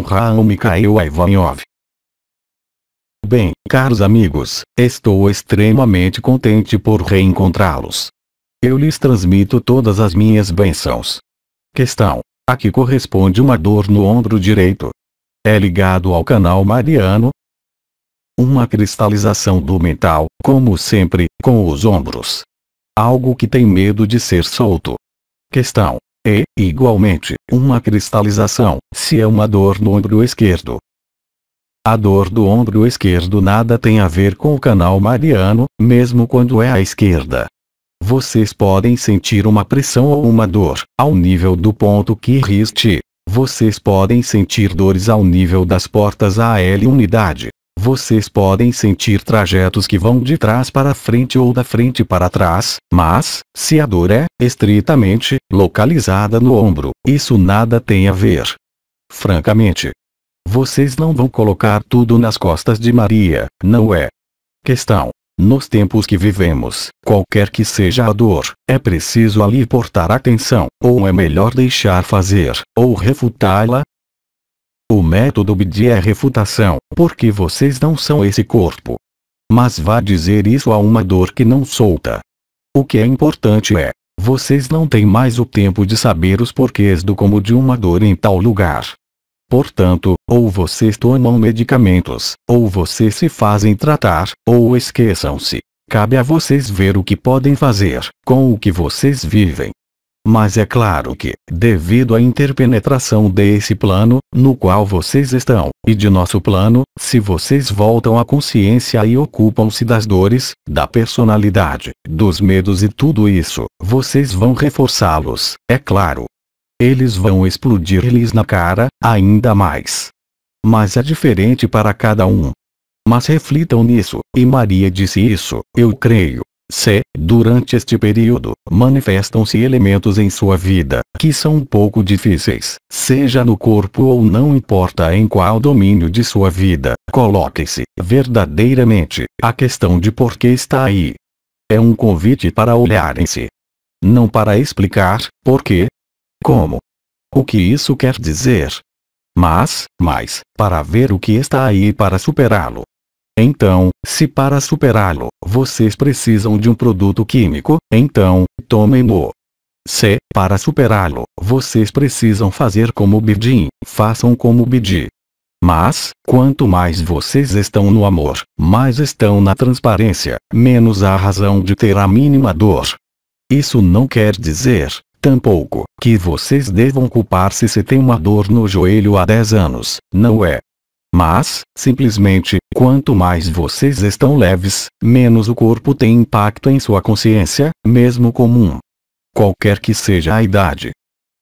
honra ao Mikhail Ivanov. Bem, caros amigos, estou extremamente contente por reencontrá-los. Eu lhes transmito todas as minhas bênçãos. Questão. A que corresponde uma dor no ombro direito? É ligado ao canal mariano? Uma cristalização do mental, como sempre, com os ombros. Algo que tem medo de ser solto. Questão. E, é, igualmente, uma cristalização, se é uma dor no ombro esquerdo. A dor do ombro esquerdo nada tem a ver com o canal mariano, mesmo quando é à esquerda. Vocês podem sentir uma pressão ou uma dor, ao nível do ponto que riste. Vocês podem sentir dores ao nível das portas AL unidade. Vocês podem sentir trajetos que vão de trás para frente ou da frente para trás, mas, se a dor é, estritamente, localizada no ombro, isso nada tem a ver. Francamente. Vocês não vão colocar tudo nas costas de Maria, não é? Questão. Nos tempos que vivemos, qualquer que seja a dor, é preciso ali portar atenção, ou é melhor deixar fazer, ou refutá-la, o método BD é refutação, porque vocês não são esse corpo. Mas vá dizer isso a uma dor que não solta. O que é importante é, vocês não têm mais o tempo de saber os porquês do como de uma dor em tal lugar. Portanto, ou vocês tomam medicamentos, ou vocês se fazem tratar, ou esqueçam-se. Cabe a vocês ver o que podem fazer, com o que vocês vivem. Mas é claro que, devido à interpenetração desse plano, no qual vocês estão, e de nosso plano, se vocês voltam à consciência e ocupam-se das dores, da personalidade, dos medos e tudo isso, vocês vão reforçá-los, é claro. Eles vão explodir-lhes na cara, ainda mais. Mas é diferente para cada um. Mas reflitam nisso, e Maria disse isso, eu creio, C. Durante este período, manifestam-se elementos em sua vida que são um pouco difíceis, seja no corpo ou não importa em qual domínio de sua vida. Coloque-se, verdadeiramente, a questão de por que está aí. É um convite para olharem-se. Não para explicar, por quê? Como? O que isso quer dizer? Mas, mais, para ver o que está aí para superá-lo. Então, se para superá-lo, vocês precisam de um produto químico, então, tomem-no. Se, para superá-lo, vocês precisam fazer como Bidin, façam como Bidi. Mas, quanto mais vocês estão no amor, mais estão na transparência, menos há razão de ter a mínima dor. Isso não quer dizer, tampouco, que vocês devam culpar-se se tem uma dor no joelho há 10 anos, não é? Mas, simplesmente, quanto mais vocês estão leves, menos o corpo tem impacto em sua consciência, mesmo comum. Qualquer que seja a idade.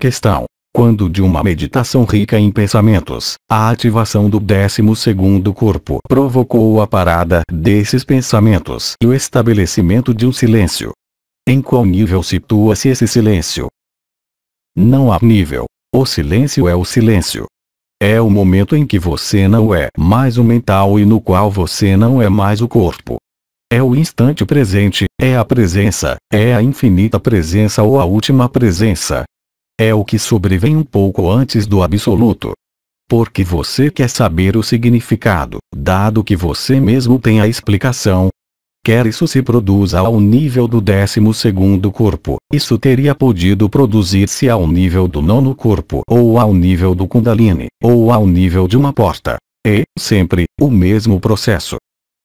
Questão. Quando de uma meditação rica em pensamentos, a ativação do 12 corpo provocou a parada desses pensamentos e o estabelecimento de um silêncio. Em qual nível situa-se esse silêncio? Não há nível. O silêncio é o silêncio, é o momento em que você não é mais o mental e no qual você não é mais o corpo. É o instante presente, é a presença, é a infinita presença ou a última presença. É o que sobrevém um pouco antes do absoluto. Porque você quer saber o significado, dado que você mesmo tem a explicação, quer isso se produza ao nível do décimo segundo corpo, isso teria podido produzir-se ao nível do nono corpo ou ao nível do Kundalini, ou ao nível de uma porta. E, é sempre, o mesmo processo.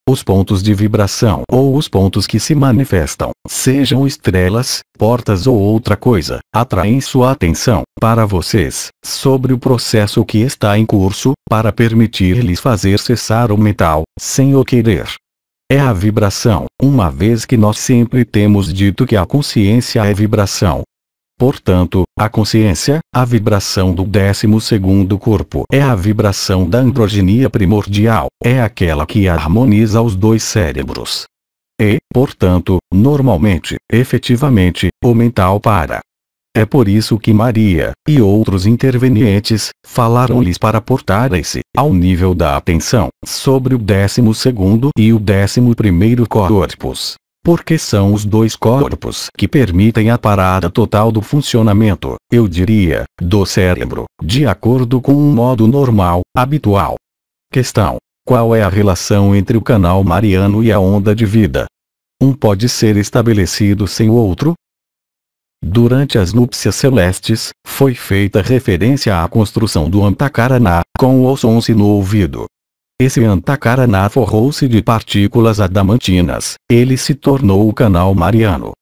Os pontos de vibração ou os pontos que se manifestam, sejam estrelas, portas ou outra coisa, atraem sua atenção, para vocês, sobre o processo que está em curso, para permitir-lhes fazer cessar o metal, sem o querer, é a vibração, uma vez que nós sempre temos dito que a consciência é vibração. Portanto, a consciência, a vibração do 12 corpo é a vibração da androgenia primordial, é aquela que harmoniza os dois cérebros. E, portanto, normalmente, efetivamente, o mental para é por isso que Maria, e outros intervenientes, falaram-lhes para portarem-se, ao nível da atenção, sobre o 12 e o 11 corpos, Porque são os dois corpos que permitem a parada total do funcionamento, eu diria, do cérebro, de acordo com um modo normal, habitual. Questão: Qual é a relação entre o canal mariano e a onda de vida? Um pode ser estabelecido sem o outro, Durante as núpcias celestes, foi feita referência à construção do Antacaraná, com o Ossonce no ouvido. Esse Antacaraná forrou-se de partículas adamantinas, ele se tornou o canal mariano.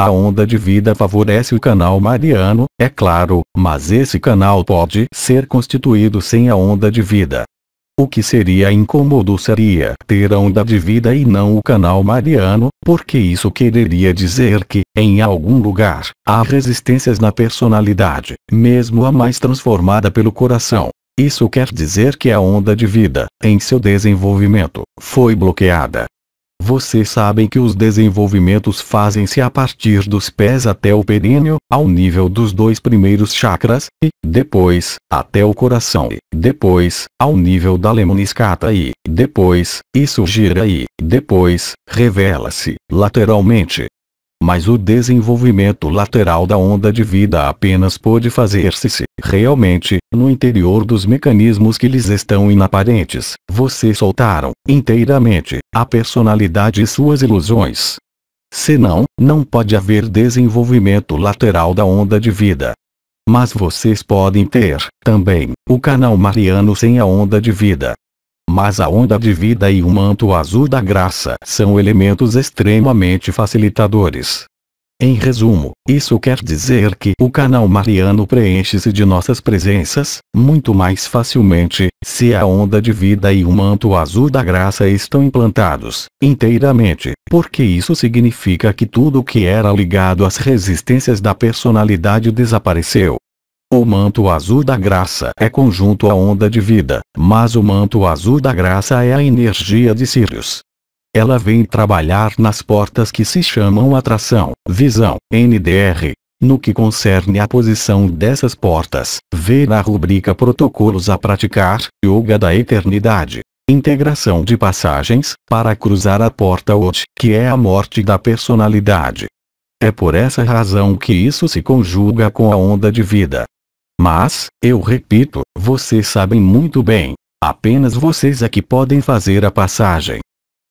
A onda de vida favorece o canal mariano, é claro, mas esse canal pode ser constituído sem a onda de vida. O que seria incômodo seria ter a onda de vida e não o canal mariano, porque isso quereria dizer que, em algum lugar, há resistências na personalidade, mesmo a mais transformada pelo coração. Isso quer dizer que a onda de vida, em seu desenvolvimento, foi bloqueada, vocês sabem que os desenvolvimentos fazem-se a partir dos pés até o períneo, ao nível dos dois primeiros chakras, e, depois, até o coração, e, depois, ao nível da lemniscata e, depois, isso gira e, depois, revela-se, lateralmente, mas o desenvolvimento lateral da onda de vida apenas pode fazer-se se, realmente, no interior dos mecanismos que lhes estão inaparentes, vocês soltaram, inteiramente, a personalidade e suas ilusões. Senão, não pode haver desenvolvimento lateral da onda de vida. Mas vocês podem ter, também, o canal mariano sem a onda de vida, mas a onda de vida e o manto azul da graça são elementos extremamente facilitadores. Em resumo, isso quer dizer que o canal mariano preenche-se de nossas presenças, muito mais facilmente, se a onda de vida e o manto azul da graça estão implantados, inteiramente, porque isso significa que tudo que era ligado às resistências da personalidade desapareceu, o manto azul da graça é conjunto à onda de vida, mas o manto azul da graça é a energia de Sirius. Ela vem trabalhar nas portas que se chamam atração, visão, NDR. No que concerne à posição dessas portas, ver na rubrica Protocolos a praticar, Yoga da Eternidade. Integração de passagens, para cruzar a porta OT, que é a morte da personalidade. É por essa razão que isso se conjuga com a onda de vida, mas, eu repito, vocês sabem muito bem. Apenas vocês é que podem fazer a passagem.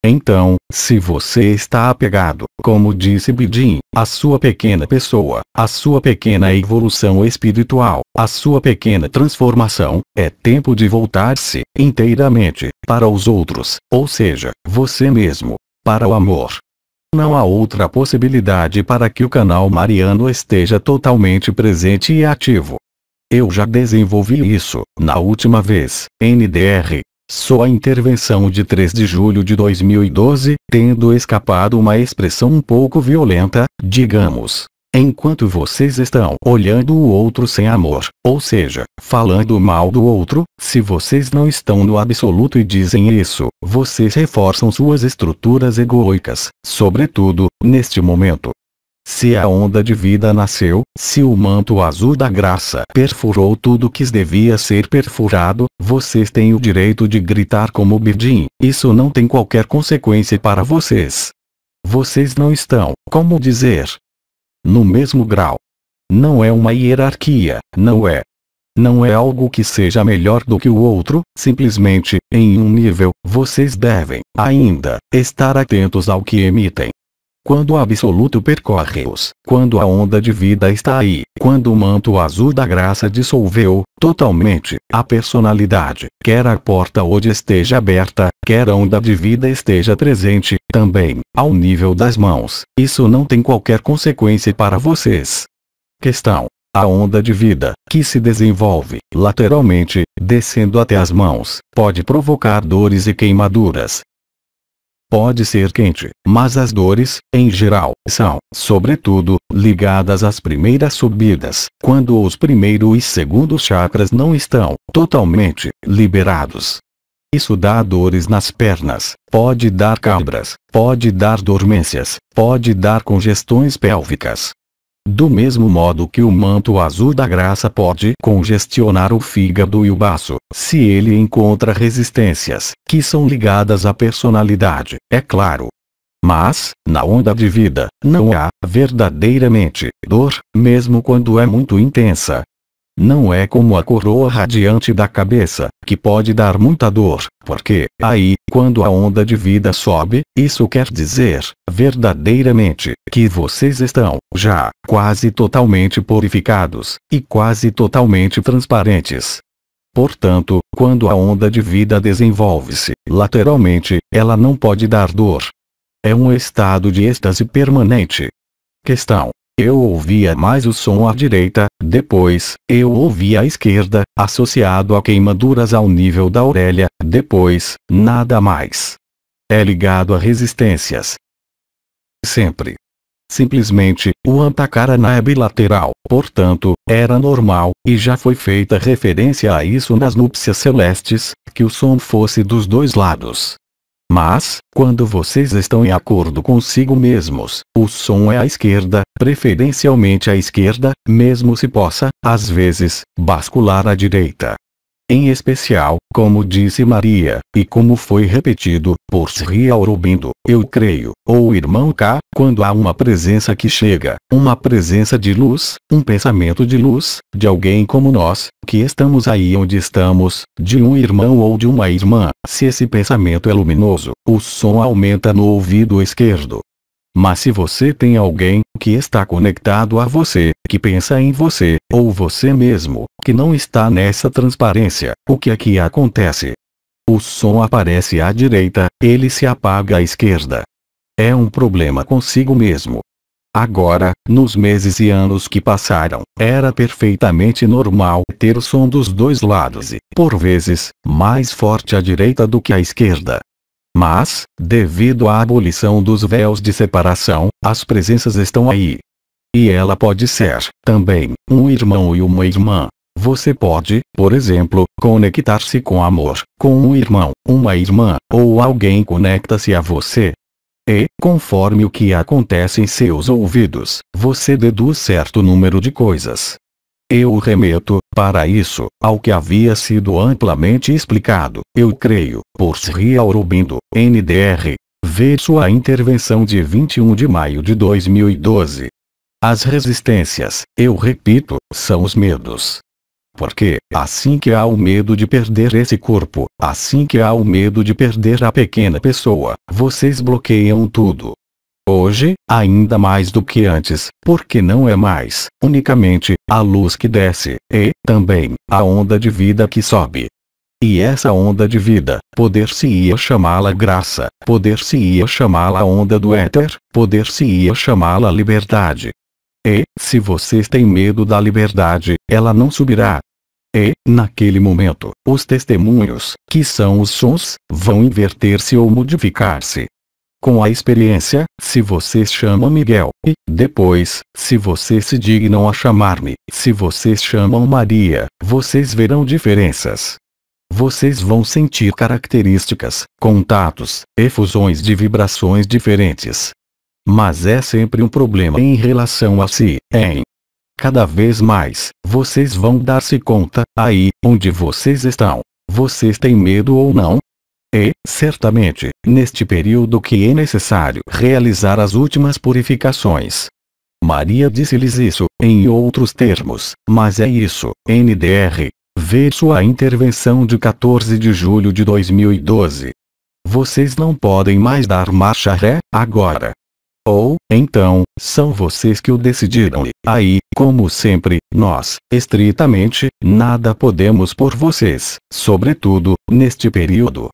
Então, se você está apegado, como disse Bidin, à sua pequena pessoa, à sua pequena evolução espiritual, à sua pequena transformação, é tempo de voltar-se inteiramente para os outros, ou seja, você mesmo, para o amor. Não há outra possibilidade para que o canal mariano esteja totalmente presente e ativo. Eu já desenvolvi isso, na última vez, NDR. Só a intervenção de 3 de julho de 2012, tendo escapado uma expressão um pouco violenta, digamos. Enquanto vocês estão olhando o outro sem amor, ou seja, falando mal do outro, se vocês não estão no absoluto e dizem isso, vocês reforçam suas estruturas egoicas, sobretudo, neste momento, se a onda de vida nasceu, se o manto azul da graça perfurou tudo que devia ser perfurado, vocês têm o direito de gritar como Bidim, isso não tem qualquer consequência para vocês. Vocês não estão, como dizer, no mesmo grau. Não é uma hierarquia, não é. Não é algo que seja melhor do que o outro, simplesmente, em um nível, vocês devem, ainda, estar atentos ao que emitem quando o absoluto percorre-os, quando a onda de vida está aí, quando o manto azul da graça dissolveu, totalmente, a personalidade, quer a porta hoje esteja aberta, quer a onda de vida esteja presente, também, ao nível das mãos, isso não tem qualquer consequência para vocês. Questão a onda de vida, que se desenvolve lateralmente, descendo até as mãos, pode provocar dores e queimaduras, pode ser quente, mas as dores, em geral, são, sobretudo, ligadas às primeiras subidas, quando os primeiro e segundo chakras não estão totalmente liberados. Isso dá dores nas pernas, pode dar cabras, pode dar dormências, pode dar congestões pélvicas, do mesmo modo que o manto azul da graça pode congestionar o fígado e o baço, se ele encontra resistências, que são ligadas à personalidade, é claro. Mas, na onda de vida, não há, verdadeiramente, dor, mesmo quando é muito intensa, não é como a coroa radiante da cabeça, que pode dar muita dor, porque, aí, quando a onda de vida sobe, isso quer dizer, verdadeiramente, que vocês estão, já, quase totalmente purificados, e quase totalmente transparentes. Portanto, quando a onda de vida desenvolve-se lateralmente, ela não pode dar dor. É um estado de êxtase permanente. Questão eu ouvia mais o som à direita, depois, eu ouvia à esquerda, associado a queimaduras ao nível da orelha, depois, nada mais. É ligado a resistências. Sempre. Simplesmente, o Antakara é bilateral, portanto, era normal, e já foi feita referência a isso nas núpcias celestes, que o som fosse dos dois lados. Mas, quando vocês estão em acordo consigo mesmos, o som é à esquerda, preferencialmente à esquerda, mesmo se possa, às vezes, bascular à direita em especial, como disse Maria, e como foi repetido, por Sri Aurobindo, eu creio, ou irmão K, quando há uma presença que chega, uma presença de luz, um pensamento de luz, de alguém como nós, que estamos aí onde estamos, de um irmão ou de uma irmã, se esse pensamento é luminoso, o som aumenta no ouvido esquerdo, mas se você tem alguém que está conectado a você, que pensa em você, ou você mesmo, que não está nessa transparência, o que é que acontece? O som aparece à direita, ele se apaga à esquerda. É um problema consigo mesmo. Agora, nos meses e anos que passaram, era perfeitamente normal ter o som dos dois lados e, por vezes, mais forte à direita do que à esquerda. Mas, devido à abolição dos véus de separação, as presenças estão aí. E ela pode ser, também, um irmão e uma irmã. Você pode, por exemplo, conectar-se com amor, com um irmão, uma irmã, ou alguém conecta-se a você. E, conforme o que acontece em seus ouvidos, você deduz certo número de coisas. Eu remeto, para isso, ao que havia sido amplamente explicado, eu creio, por Sri Aurobindo, NDR. Ver sua intervenção de 21 de maio de 2012. As resistências, eu repito, são os medos. Porque, assim que há o medo de perder esse corpo, assim que há o medo de perder a pequena pessoa, vocês bloqueiam tudo, hoje, ainda mais do que antes, porque não é mais, unicamente, a luz que desce, e, também, a onda de vida que sobe. E essa onda de vida, poder-se-ia chamá-la graça, poder-se-ia chamá-la onda do éter, poder-se-ia chamá-la liberdade. E, se vocês têm medo da liberdade, ela não subirá. E, naquele momento, os testemunhos, que são os sons, vão inverter-se ou modificar-se, com a experiência, se vocês chamam Miguel, e, depois, se vocês se dignam a chamar-me, se vocês chamam Maria, vocês verão diferenças. Vocês vão sentir características, contatos, efusões de vibrações diferentes. Mas é sempre um problema em relação a si, em Cada vez mais, vocês vão dar-se conta, aí, onde vocês estão. Vocês têm medo ou não, e, certamente, neste período que é necessário realizar as últimas purificações. Maria disse-lhes isso, em outros termos, mas é isso, NDR. Vê sua intervenção de 14 de julho de 2012. Vocês não podem mais dar marcha ré, agora. Ou, então, são vocês que o decidiram e, aí, como sempre, nós, estritamente, nada podemos por vocês, sobretudo, neste período.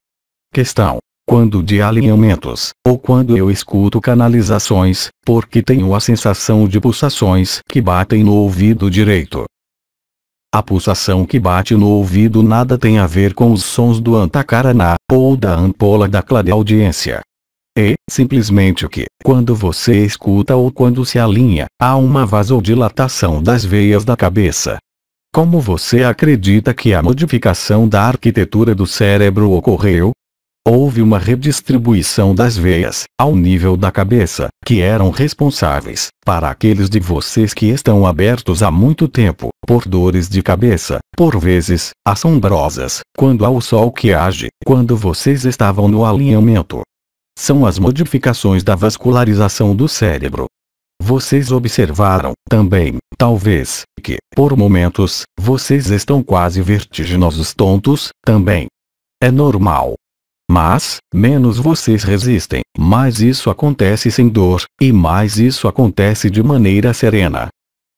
Questão. Quando de alinhamentos, ou quando eu escuto canalizações, porque tenho a sensação de pulsações que batem no ouvido direito. A pulsação que bate no ouvido nada tem a ver com os sons do antacaraná, ou da ampola da clareaudiência. É, simplesmente que, quando você escuta ou quando se alinha, há uma vasodilatação das veias da cabeça. Como você acredita que a modificação da arquitetura do cérebro ocorreu, houve uma redistribuição das veias, ao nível da cabeça, que eram responsáveis, para aqueles de vocês que estão abertos há muito tempo, por dores de cabeça, por vezes, assombrosas, quando há o sol que age, quando vocês estavam no alinhamento. São as modificações da vascularização do cérebro. Vocês observaram, também, talvez, que, por momentos, vocês estão quase vertiginosos tontos, também. É normal, mas, menos vocês resistem, mais isso acontece sem dor, e mais isso acontece de maneira serena.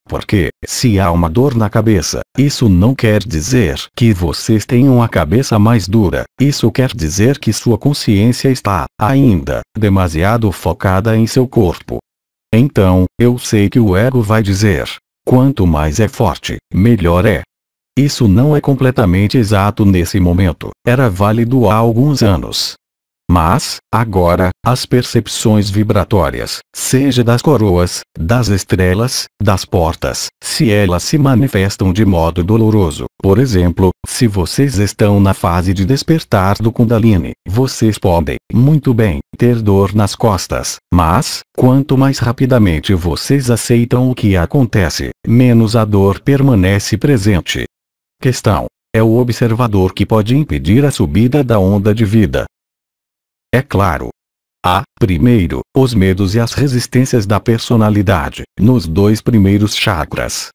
Porque, se há uma dor na cabeça, isso não quer dizer que vocês tenham a cabeça mais dura, isso quer dizer que sua consciência está, ainda, demasiado focada em seu corpo. Então, eu sei que o ego vai dizer: quanto mais é forte, melhor é, isso não é completamente exato nesse momento, era válido há alguns anos. Mas, agora, as percepções vibratórias, seja das coroas, das estrelas, das portas, se elas se manifestam de modo doloroso, por exemplo, se vocês estão na fase de despertar do Kundalini, vocês podem, muito bem, ter dor nas costas, mas, quanto mais rapidamente vocês aceitam o que acontece, menos a dor permanece presente. Questão: é o observador que pode impedir a subida da onda de vida. É claro. Há, primeiro, os medos e as resistências da personalidade, nos dois primeiros chakras.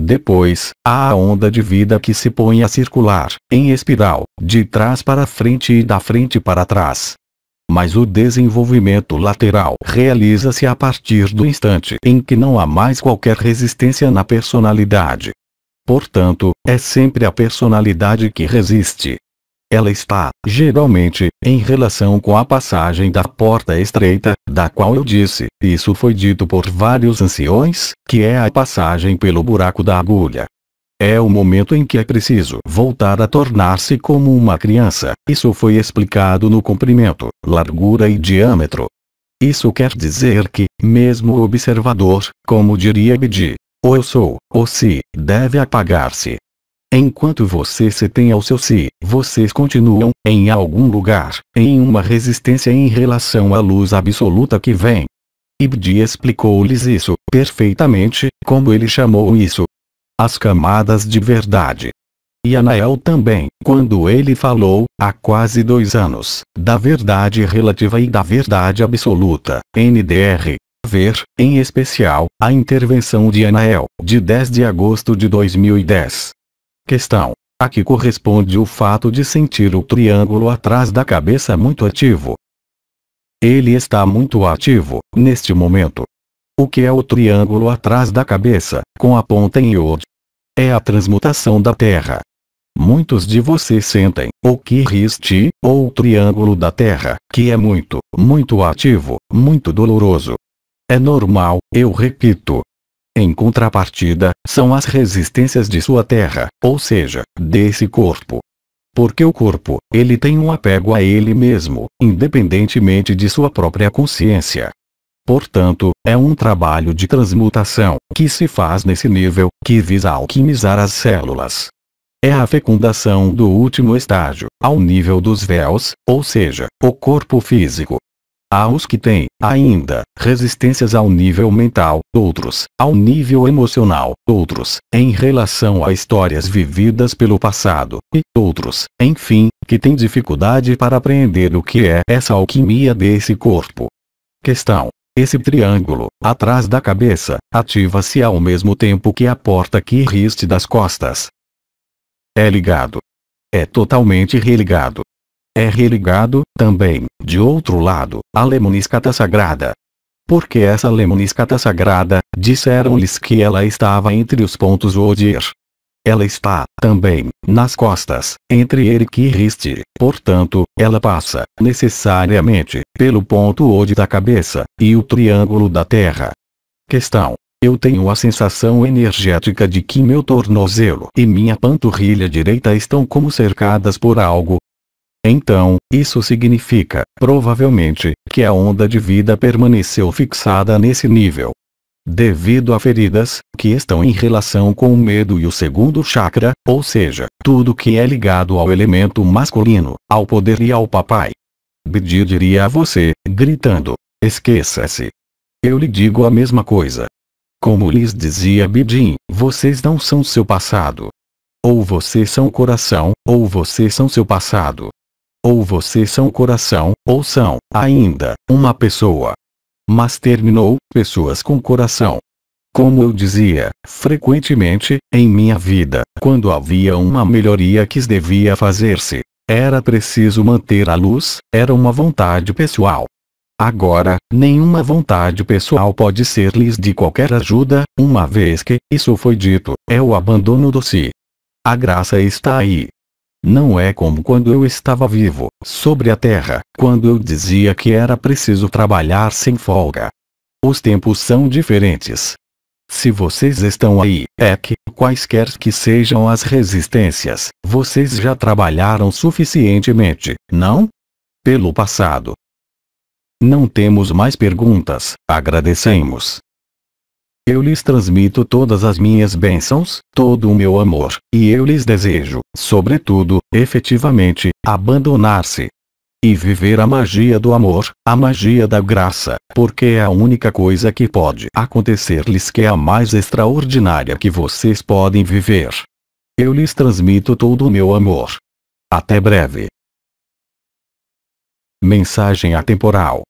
Depois, há a onda de vida que se põe a circular, em espiral, de trás para frente e da frente para trás. Mas o desenvolvimento lateral realiza-se a partir do instante em que não há mais qualquer resistência na personalidade, Portanto, é sempre a personalidade que resiste. Ela está, geralmente, em relação com a passagem da porta estreita, da qual eu disse, isso foi dito por vários anciões, que é a passagem pelo buraco da agulha. É o momento em que é preciso voltar a tornar-se como uma criança. Isso foi explicado no comprimento, largura e diâmetro. Isso quer dizer que, mesmo o observador, como diria Bidi, ou eu sou, ou si, deve apagar-se. Enquanto você se tem ao seu si, vocês continuam, em algum lugar, em uma resistência em relação à luz absoluta que vem. Ibdi explicou-lhes isso, perfeitamente, como ele chamou isso. As camadas de verdade. E Anael também, quando ele falou, há quase dois anos, da verdade relativa e da verdade absoluta, NDR, ver, em especial, a intervenção de Anael, de 10 de agosto de 2010. Questão. A que corresponde o fato de sentir o triângulo atrás da cabeça muito ativo. Ele está muito ativo, neste momento. O que é o triângulo atrás da cabeça, com a ponta em Yod? É a transmutação da Terra. Muitos de vocês sentem, que riste, ou o triângulo da Terra, que é muito, muito ativo, muito doloroso, é normal, eu repito. Em contrapartida, são as resistências de sua terra, ou seja, desse corpo. Porque o corpo, ele tem um apego a ele mesmo, independentemente de sua própria consciência. Portanto, é um trabalho de transmutação que se faz nesse nível, que visa alquimizar as células. É a fecundação do último estágio, ao nível dos véus, ou seja, o corpo físico, Há os que têm, ainda, resistências ao nível mental, outros, ao nível emocional, outros, em relação a histórias vividas pelo passado, e outros, enfim, que têm dificuldade para apreender o que é essa alquimia desse corpo. Questão. Esse triângulo, atrás da cabeça, ativa-se ao mesmo tempo que a porta que riste das costas. É ligado. É totalmente religado é religado, também, de outro lado, a lemniscata sagrada. Porque essa lemniscata sagrada, disseram-lhes que ela estava entre os pontos Odir. Ela está, também, nas costas, entre Eric e Riste, portanto, ela passa, necessariamente, pelo ponto Ode da cabeça, e o triângulo da Terra. Questão. Eu tenho a sensação energética de que meu tornozelo e minha panturrilha direita estão como cercadas por algo, então, isso significa, provavelmente, que a onda de vida permaneceu fixada nesse nível. Devido a feridas, que estão em relação com o medo e o segundo chakra, ou seja, tudo que é ligado ao elemento masculino, ao poder e ao papai. Bidir diria a você, gritando, esqueça-se. Eu lhe digo a mesma coisa. Como lhes dizia Bidin, vocês não são seu passado. Ou vocês são o coração, ou vocês são seu passado. Ou você são coração, ou são, ainda, uma pessoa. Mas terminou, pessoas com coração. Como eu dizia, frequentemente, em minha vida, quando havia uma melhoria que devia fazer-se, era preciso manter a luz, era uma vontade pessoal. Agora, nenhuma vontade pessoal pode ser-lhes de qualquer ajuda, uma vez que, isso foi dito, é o abandono do si. A graça está aí, não é como quando eu estava vivo, sobre a terra, quando eu dizia que era preciso trabalhar sem folga. Os tempos são diferentes. Se vocês estão aí, é que, quaisquer que sejam as resistências, vocês já trabalharam suficientemente, não? Pelo passado. Não temos mais perguntas, agradecemos eu lhes transmito todas as minhas bênçãos, todo o meu amor, e eu lhes desejo, sobretudo, efetivamente, abandonar-se. E viver a magia do amor, a magia da graça, porque é a única coisa que pode acontecer-lhes que é a mais extraordinária que vocês podem viver. Eu lhes transmito todo o meu amor. Até breve. Mensagem atemporal